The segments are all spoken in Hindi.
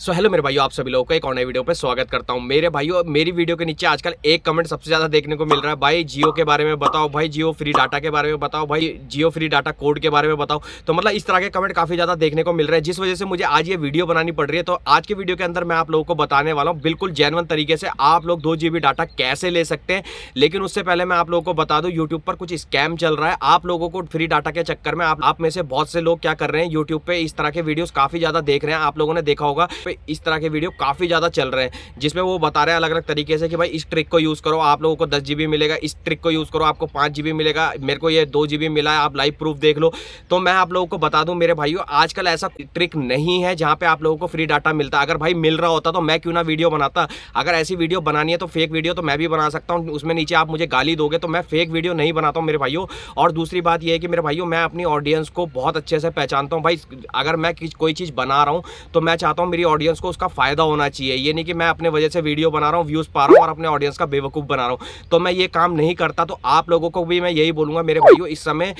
सो so, हेलो मेरे भाइयों आप सभी लोगों का एक और नए वीडियो पे स्वागत करता हूँ मेरे भाइयों मेरी वीडियो के नीचे आजकल एक कमेंट सबसे ज़्यादा देखने को मिल रहा है भाई जियो के बारे में बताओ भाई जियो फ्री डाटा के बारे में बताओ भाई जियो फ्री डाटा कोड के बारे में बताओ तो मतलब इस तरह के कमेंट काफ़ी ज़्यादा देखने को मिल रहा है जिस वजह से मुझे आज ये वीडियो बनानी पड़ रही है तो आज के वीडियो के अंदर मैं आप लोगों को बताने वाला हूँ बिल्कुल जैनवन तरीके से आप लोग दो डाटा कैसे ले सकते हैं लेकिन उससे पहले मैं आप लोगों को बता दूँ यूट्यूब पर कुछ स्कैम चल रहा है आप लोगों को फ्री डाटा के चक्कर में आप में से बहुत से लोग क्या कर रहे हैं यूट्यूब पर इस तरह के वीडियोज़ काफ़ी ज़्यादा देख रहे हैं आप लोगों ने देखा होगा पे इस तरह के वीडियो काफ़ी ज़्यादा चल रहे हैं जिसमें वो बता रहे हैं अलग अलग तरीके से कि भाई इस ट्रिक को यूज़ करो आप लोगों को दस जी मिलेगा इस ट्रिक को यूज़ करो आपको पाँच जी मिलेगा मेरे को ये दो जी मिला है आप लाइव प्रूफ देख लो तो मैं आप लोगों को बता दूँ मेरे भाइयों आजकल ऐसा ट्रिक नहीं है जहाँ पर आप लोगों को फ्री डाटा मिलता अगर भाई मिल रहा होता तो मैं क्यों ना वीडियो बनाता अगर ऐसी वीडियो बनानी है तो फेक वीडियो तो मैं भी बना सकता हूँ उसमें नीचे आप मुझे गाली दोगे तो मैं फेक वीडियो नहीं बनाता हूँ मेरे भाइयों और दूसरी बात यह है कि मेरे भाइयों मैं अपनी ऑडियंस को बहुत अच्छे से पहचानता हूँ भाई अगर मैं कोई चीज़ बना रहा हूँ तो मैं चाहता हूँ मेरी ऑडियंस को उसका फायदा होना चाहिए ये नहीं कि मैं अपने वजह से वीडियो बना रहा हूँ व्यूज़ पा रहा हूँ और अपने ऑडियंस का बेवकूफ़ बना रहा हूँ तो मैं ये काम नहीं करता तो आप लोगों को भी मैं यही बोलूँगा मेरे भाइयों इस समय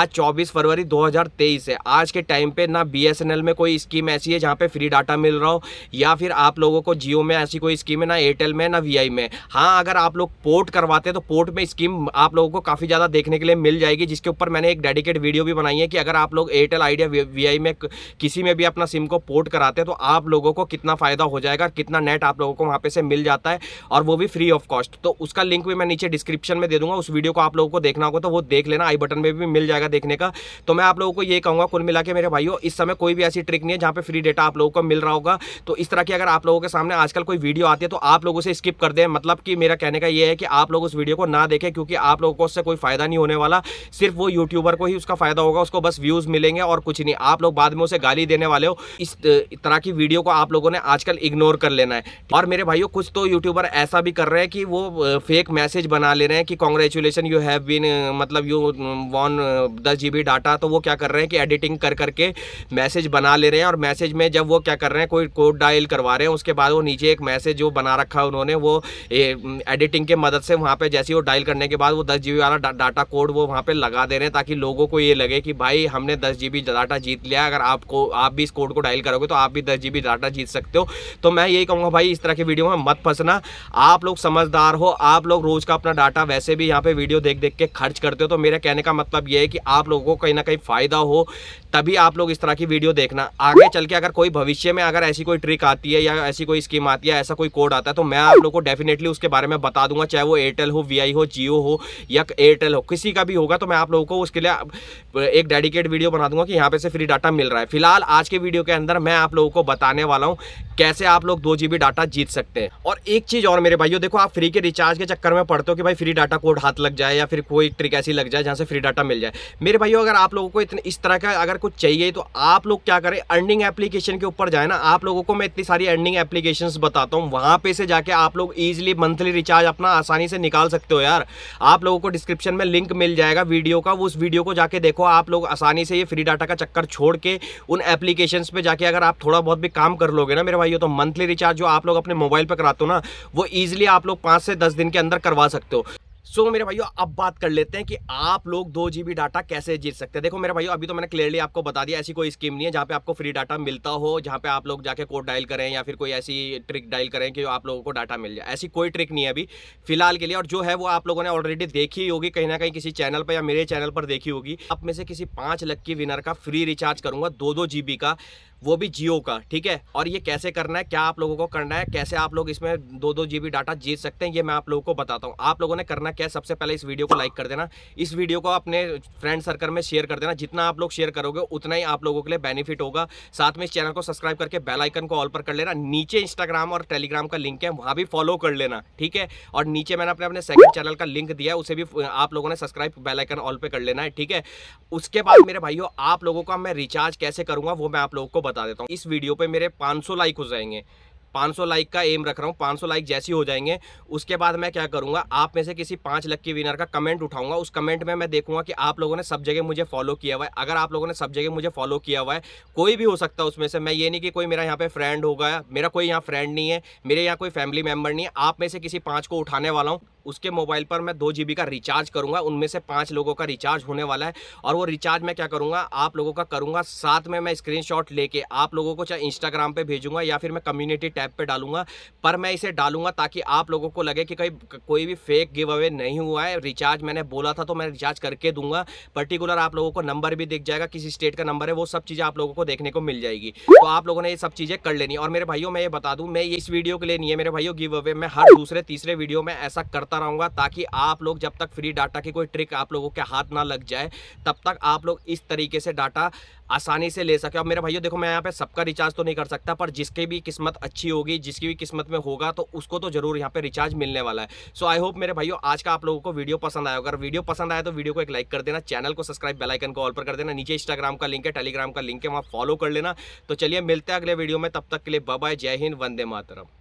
आज चौबीस फरवरी दो है आज के टाइम पर ना बी में कोई स्कीम ऐसी है जहाँ पर फ्री डाटा मिल रहा हो या फिर आप लोगों को जियो में ऐसी कोई स्कीम है ना एयरटेल में ना वी में हाँ अगर आप लोग पोर्ट करवाते हैं तो पोर्ट में स्कीम आप लोगों को काफ़ी ज़्यादा देखने के लिए मिल जाएगी जिसके ऊपर मैंने एक डेडिकेट वीडियो भी बनाई है कि अगर आप लोग एयरटेल आइडिया वी में किसी में भी अपना सिम को पोर्ट कराते हैं तो आप लोग लोगों को कितना फ़ायदा हो जाएगा कितना नेट आप लोगों को वहां पे से मिल जाता है और वो भी फ्री ऑफ कॉस्ट तो उसका लिंक भी मैं नीचे डिस्क्रिप्शन में दे दूंगा उस वीडियो को आप लोगों को देखना होगा तो वो देख लेना आई बटन में भी मिल जाएगा देखने का तो मैं आप लोगों को ये कहूंगा कुल मिला के मेरे भाई इस समय कोई भी ऐसी ट्रिक नहीं है जहां पर फ्री डेटा आप लोगों को मिल रहा होगा तो इस तरह की अगर आप लोगों के सामने आजकल कोई वीडियो आती है तो आप लोगों से स्किप कर दें मतलब कि मेरा कहने का यह है कि आप लोग उस वीडियो को ना देखें क्योंकि आप लोगों को उससे कोई फ़ायदा नहीं होने वाला सिर्फ वो यूट्यूबर को ही उसका फ़ायदा होगा उसको बस व्यूज़ मिलेंगे और कुछ नहीं आप लोग बाद में उसे गाली देने वाले हो इस तरह की वीडियो को आप लोगों ने आजकल इग्नोर कर लेना है और मेरे भाइयों कुछ तो यूट्यूबर ऐसा भी कर रहे हैं कि वो फेक मैसेज बना ले रहे हैं कि कॉन्ग्रेचुलेसन यू हैव बीन मतलब यू वॉन दस जी बी डाटा तो वो क्या कर रहे हैं कि एडिटिंग कर करके मैसेज बना ले रहे हैं और मैसेज में जब वो क्या कर रहे हैं कोई कोड डायल करवा रहे हैं उसके बाद वो नीचे एक मैसेज जो बना रखा है उन्होंने वो एडिटिंग के मदद से वहाँ पर जैसे वो डायल करने के बाद वो दस जी वाला डाटा कोड वो वहाँ पर लगा दे रहे हैं ताकि लोगों को ये लगे कि भाई हमने दस जी डाटा जीत लिया अगर आपको आप भी इस कोड को डायल करोगे तो आप भी दस जी डाटा सट्टा जीत सकते हो तो मैं यही कहूँगा भाई इस तरह के वीडियो में मत फंसना आप लोग समझदार हो आप लोग रोज़ का अपना डाटा वैसे भी यहाँ पे वीडियो देख देख के खर्च करते हो तो मेरे कहने का मतलब ये है कि आप लोगों को कहीं ना कहीं फ़ायदा हो तभी आप लोग इस तरह की वीडियो देखना आगे चल के अगर कोई भविष्य में अगर ऐसी कोई ट्रिक आती है या ऐसी कोई स्कीम आती है ऐसा कोई कोड आता है तो मैं आप लोग को डेफिनेटली उसके बारे में बता दूंगा चाहे वो एयरटेल हो वी हो जियो हो या एयरटेल हो किसी का भी होगा तो मैं आप लोगों को उसके लिए एक डेडिकेट वीडियो बना दूंगा कि यहाँ पे से फ्री डाटा मिल रहा है फिलहाल आज के वीडियो के अंदर मैं आप लोगों को बताने बताने वाला हूँ कैसे आप लोग दो जीबी डाटा जीत सकते हैं और एक चीज़ और मेरे भाइयों देखो आप फ्री के रिचार्ज के चक्कर में पढ़ते हो कि भाई फ्री डाटा कोड हाथ लग जाए या फिर कोई ट्रिक ऐसी लग जाए जहाँ से फ्री डाटा मिल जाए मेरे भाइयों अगर आप लोगों को इतने इस तरह का अगर कुछ चाहिए तो आप लोग क्या करें अर्निंग एप्लीकेशन के ऊपर जाए ना आप लोगों को मैं इतनी सारी अर्निंग एप्लीकेशन बताता हूँ वहाँ पे से जाके आप लोग ईजिली मंथली रिचार्ज अपना आसानी से निकाल सकते हो यार आप लोगों को डिस्क्रिप्शन में लिंक मिल जाएगा वीडियो का उस वीडियो को जाके देखो आप लोग आसानी से ये फ्री डाटा का चक्कर छोड़ के उन एप्लीकेशन पर जाके अगर आप थोड़ा बहुत भी काम काम कर लोगे ना मेरे भाई तो मंथली रिचार्ज जो आप लोग अपने मोबाइल पर कराते हो ना वो इजिली आप लोग पाँच से दस दिन के अंदर करवा सकते हो सो so, मेरे भाइयों अब बात कर लेते हैं कि आप लोग दो जी डाटा कैसे जीत सकते हैं देखो मेरे भाइयों अभी तो मैंने क्लियरली आपको बता दिया ऐसी कोई स्कीम नहीं है जहाँ पे आपको फ्री डाटा मिलता हो जहाँ पे आप लोग जाके कोड डायल करें या फिर कोई ऐसी ट्रिक डायल करें कि आप लोगों को डाटा मिल जाए ऐसी कोई ट्रिक नहीं है अभी फिलहाल के लिए और जो है वो आप लोगों ने ऑलरेडी देखी होगी कहीं ना कहीं किसी चैनल पर या मेरे चैनल पर देखी होगी आप में से किसी पाँच लक्की विनर का फ्री रिचार्ज करूँगा दो दो का वो भी जियो का ठीक है और ये कैसे करना है क्या आप लोगों को करना है कैसे आप लोग इसमें दो दो जी डाटा जीत सकते हैं ये मैं आप लोगों को बताता हूँ आप लोगों ने करना क्या है सबसे पहले इस वीडियो को लाइक कर देना इस वीडियो को अपने फ्रेंड सर्कल में शेयर कर देना जितना आप लोग शेयर करोगे उतना ही आप लोगों के लिए बेनिफिट होगा साथ में इस चैनल को सब्सक्राइब करके बेलाइकन को ऑल पर कर लेना नीचे इंस्टाग्राम और टेलीग्राम का लिंक है वहाँ भी फॉलो कर लेना ठीक है और नीचे मैंने अपने अपने सेकंड चैनल का लिंक दिया उसे भी आप लोगों ने सब्सक्राइब बेलाइकन ऑल पर कर लेना है ठीक है उसके बाद मेरे भाइयों आप लोगों का मैं रिचार्ज कैसे करूँगा वो मैं आप लोगों को बता देता हूँ इस वीडियो पे मेरे 500 लाइक हो जाएंगे 500 लाइक का एम रख रहा हूँ 500 लाइक जैसी हो जाएंगे उसके बाद मैं क्या करूँगा आप में से किसी पाँच लक्की विनर का कमेंट उठाऊंगा उस कमेंट में मैं देखूंगा कि आप लोगों ने सब जगह मुझे फॉलो किया हुआ है अगर आप लोगों ने सब जगह मुझे फॉलो किया हुआ है कोई भी हो सकता है उसमें से मैं ये नहीं कि कोई मेरा यहाँ पे फ्रेंड होगा मेरा कोई यहाँ फ्रेंड नहीं है मेरे यहाँ कोई फैमिली मेम्बर नहीं है आप में से किसी पाँच को उठाने वाला हूँ उसके मोबाइल पर मैं दो जी का रिचार्ज करूँगा उनमें से पाँच लोगों का रिचार्ज होने वाला है और वो रिचार्ज मैं क्या करूँगा आप लोगों का करूंगा साथ में मैं स्क्रीन लेके आप लोगों को चाहे इंस्टाग्राम पर भेजूँगा या फिर मैं कम्युनिटी टैब पर डालूंगा पर मैं इसे डालूंगा ताकि आप लोगों को लगे कि कहीं कोई भी फेक गिव अवे नहीं हुआ है रिचार्ज मैंने बोला था तो मैं रिचार्ज करके दूंगा पर्टिकुलर आप लोगों को नंबर भी दिख जाएगा किसी स्टेट का नंबर है वो सब चीज़ें आप लोगों को देखने को मिल जाएगी तो आप लोगों ने ये सब चीज़ें कर लेनी और मेरे भाइयों मैं ये बता दूँ मैं इस वीडियो के लिए नहीं है मेरे भाइयों गिव अवे मैं हर दूसरे तीसरे वीडियो में ऐसा करता करता रहूँगा ताकि आप लोग जब तक फ्री डाटा की कोई ट्रिक आप लोगों के हाथ ना लग जाए तब तक आप लोग इस तरीके से डाटा आसानी से ले सके और मेरे भाइयों देखो मैं यहाँ पे सबका रिचार्ज तो नहीं कर सकता पर जिसके भी किस्मत अच्छी होगी जिसकी भी किस्मत में होगा तो उसको तो जरूर यहाँ पे रिचार्ज मिलने वाला है सो आई होप मेरे भाइयों आज का आप लोगों को वीडियो पसंद आया अगर वीडियो पसंद आया तो वीडियो को एक लाइक कर देना चैनल को सब्सक्राइब बेलाइकन को ऑल पर कर देना नीचे इंस्टाग्राम का लिंक है टेलीग्राम का लिंक है वहाँ फॉलो कर लेना तो चलिए मिलते हैं अगले वीडियो में तब तक के लिए बाय जय हिंद वंदे मातरम